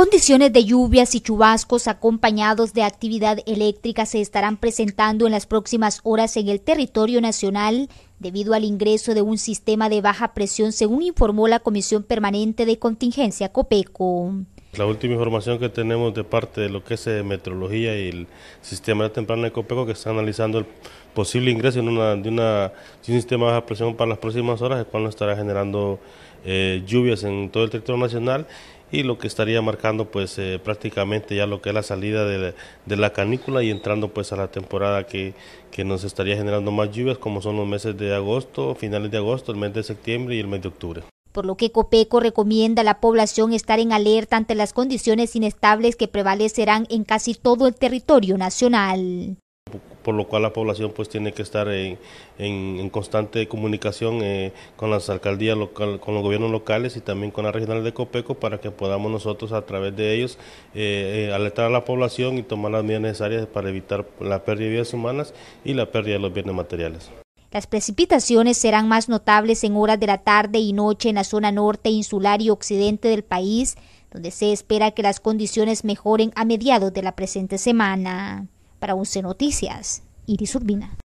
Condiciones de lluvias y chubascos acompañados de actividad eléctrica se estarán presentando en las próximas horas en el territorio nacional debido al ingreso de un sistema de baja presión, según informó la Comisión Permanente de Contingencia COPECO. La última información que tenemos de parte de lo que es eh, meteorología y el sistema de temprana de COPECO que está analizando el posible ingreso una, de, una, un sistema de baja presión para las próximas horas, el cual nos estará generando eh, lluvias en todo el territorio nacional y lo que estaría marcando pues eh, prácticamente ya lo que es la salida de la, de la, canícula y entrando pues a la temporada que, que nos estaría generando más lluvias como son los meses de agosto, finales de agosto, el mes de septiembre y el mes de octubre por lo que Copeco recomienda a la población estar en alerta ante las condiciones inestables que prevalecerán en casi todo el territorio nacional por lo cual la población pues tiene que estar en, constante comunicación eh, con las alcaldías local, con los gobiernos locales y también con la regional de Copeco para que podamos nosotros a través de ellos eh, eh, alertar a la población y tomar las medidas necesarias para evitar la pérdida de vidas humanas y la pérdida de los bienes materiales. Las precipitaciones serán más notables en horas de la tarde y noche en la zona norte, insular y occidente del país, donde se espera que las condiciones mejoren a mediados de la presente semana. Para Once Noticias, Iris Urbina.